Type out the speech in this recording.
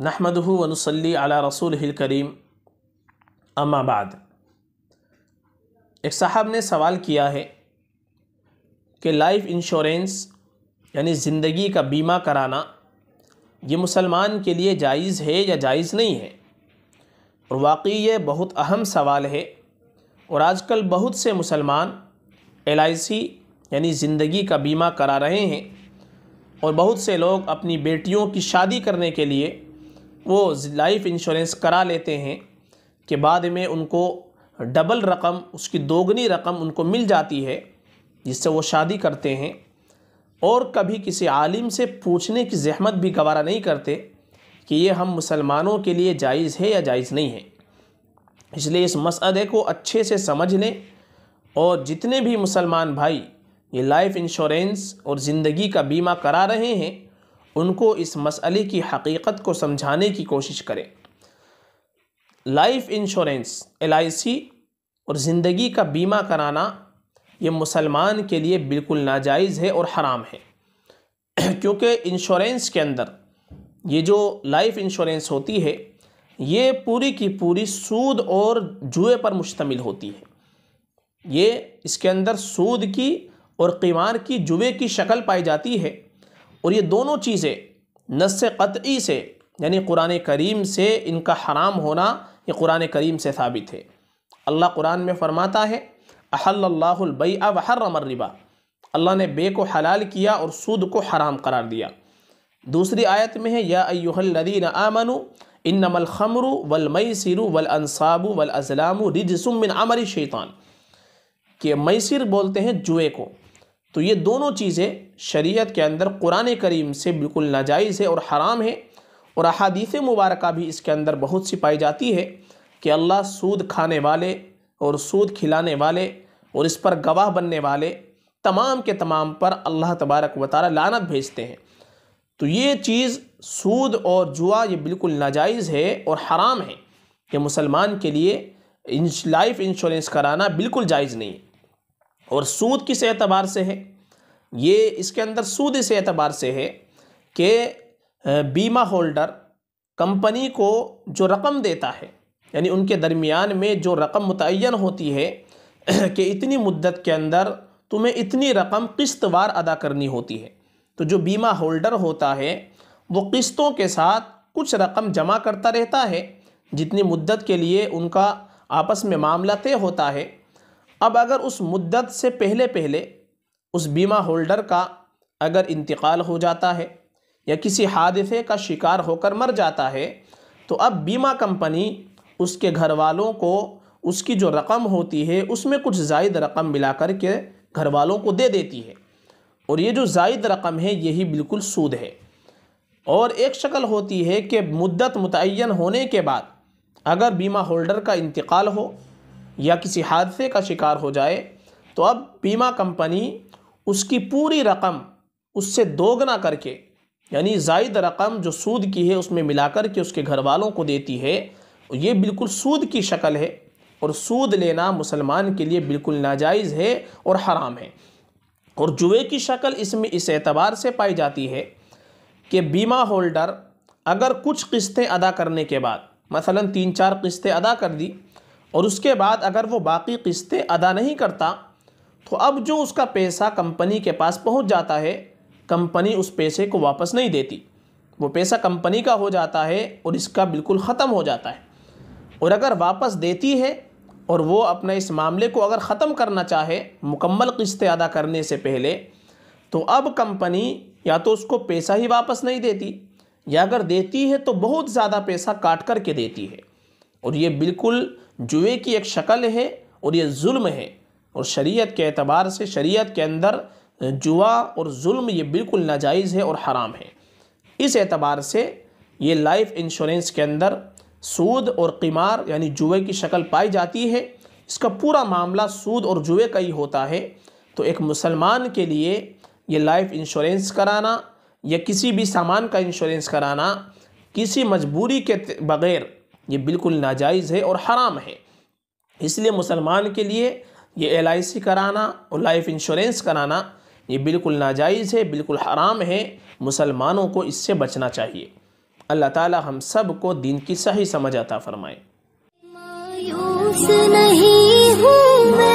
नहमदह वनसली अला रसूल करीम अम्माबाद एक साहब ने सवाल किया है कि लाइफ इंश्योरेंस यानी ज़िंदगी का बीमा कराना ये मुसलमान के लिए जायज़ है या जायज़ नहीं है और वाकई ये बहुत अहम सवाल है और आजकल बहुत से मुसलमान एल आई सी यानी ज़िंदगी का बीमा करा रहे हैं और बहुत से लोग अपनी बेटियों की शादी करने के लिए वो लाइफ इंश्योरेंस करा लेते हैं कि बाद में उनको डबल रकम उसकी दोगुनी रकम उनको मिल जाती है जिससे वो शादी करते हैं और कभी किसी आलिम से पूछने की जहमत भी गवारा नहीं करते कि ये हम मुसलमानों के लिए जायज़ है या जायज़ नहीं है इसलिए इस मसदे को अच्छे से समझ लें और जितने भी मुसलमान भाई ये लाइफ इंश्योरेंस और ज़िंदगी का बीमा करा रहे हैं उनको इस मसले की हकीकत को समझाने की कोशिश करें लाइफ इंश्योरेंस एल और ज़िंदगी का बीमा कराना ये मुसलमान के लिए बिल्कुल नाजायज़ है और हराम है क्योंकि इंश्योरेंस के अंदर ये जो लाइफ इंश्योरेंस होती है ये पूरी की पूरी सूद और जुए पर मुश्तमिल होती है ये इसके अंदर सूद की और क़ीमार की जुए की शक्ल पाई जाती है और ये दोनों चीज़ें नस क़तई से यानी कुरान करीम से इनका हराम होना ये कुरान करीम से साबित है अल्लाह कुरान में फ़रमाता है अहल्लाबई हर रिबा अल्लाह ने बे को हलाल किया और सूद को हराम करार दिया दूसरी आयत में है या अयुहलदीन आमनु इन नमल खमरु वलमई सिरु वल अनसाबु वल अजलामु रिजसुमिन अमर शैतान के मैसर बोलते हैं जुए को तो ये दोनों चीज़ें शरीयत के अंदर कुरान करीम से बिल्कुल नाजायज़ है और हराम है और अहादीस मुबारक भी इसके अंदर बहुत सी पाई जाती है कि अल्लाह सूद खाने वाले और सूद खिलाने वाले और इस पर गवाह बनने वाले तमाम के तमाम पर अल्लाह तबारक व लानत भेजते हैं तो ये चीज़ सूद और जुआ ये बिल्कुल नाजायज़ है और हराम है कि मुसलमान के लिए लाइफ इंश्योरेंस कराना बिल्कुल जायज़ नहीं है और सूद किस एतबार से है ये इसके अंदर सूद इस एतबार से है कि बीमा होल्डर कंपनी को जो रकम देता है यानी उनके दरमियान में जो रकम मुतन होती है कि इतनी मुद्दत के अंदर तुम्हें इतनी रकम किस्तवार अदा करनी होती है तो जो बीमा होल्डर होता है वो किस्तों के साथ कुछ रकम जमा करता रहता है जितनी मुद्दत के लिए उनका आपस में मामला तय होता है अब अगर उस मुद्दत से पहले पहले उस बीमा होल्डर का अगर इंतकाल हो जाता है या किसी हादसे का शिकार होकर मर जाता है तो अब बीमा कंपनी उसके घर वालों को उसकी जो रकम होती है उसमें कुछ जायद रकम मिला कर के घर वालों को दे देती है और ये जो जायद रकम है यही बिल्कुल सूद है और एक शक्ल होती है कि मुद्दत मुतन होने के बाद अगर बीमा होल्डर का इंतकाल हो या किसी हादसे का शिकार हो जाए तो अब बीमा कंपनी उसकी पूरी रकम उससे दोगुना करके यानी जायद रकम जो सूद की है उसमें मिलाकर के उसके घर वालों को देती है ये बिल्कुल सूद की शक्ल है और सूद लेना मुसलमान के लिए बिल्कुल नाजायज़ है और हराम है और जुए की शक्ल इसमें इस एतबार से पाई जाती है कि बीमा होल्डर अगर कुछ किस्तें अदा करने के बाद मसलन तीन चार किस्तें अदा कर दी और उसके बाद अगर वो बाकी किस्तें अदा नहीं करता तो अब जो उसका पैसा कंपनी के पास पहुंच जाता है कंपनी उस पैसे को वापस नहीं देती वो पैसा कंपनी का हो जाता है और इसका बिल्कुल ख़त्म हो जाता है और अगर वापस देती है और वो अपने इस मामले को अगर ख़त्म करना चाहे मुकम्मल किस्तें अदा करने से पहले तो अब कंपनी या तो उसको पैसा ही वापस नहीं देती या अगर देती है तो बहुत ज़्यादा पैसा काट करके देती है और ये बिल्कुल जुए की एक शक्ल है और ये जुल्म है और शरीयत के अतबार से शरीयत के अंदर जुआ और जुल्म ये बिल्कुल नाजायज़ है और हराम है इस एतबार से ये लाइफ इंश्योरेंस के अंदर सूद और क़ीमार यानी जुए की शक्ल पाई जाती है इसका पूरा मामला सूद और जुए का ही होता है तो एक मुसलमान के लिए ये लाइफ इंश्योरेंस कराना या किसी भी सामान का इंश्योरेंस कराना किसी मजबूरी के बग़ैर ये बिल्कुल नाजायज़ है और हराम है इसलिए मुसलमान के लिए ये एल आई सी कराना और लाइफ इंश्योरेंस कराना ये बिल्कुल नाजायज़ है बिल्कुल हराम है मुसलमानों को इससे बचना चाहिए अल्लाह ताला हम सब को दिन की सही समझ आता फरमाए नहीं हूँ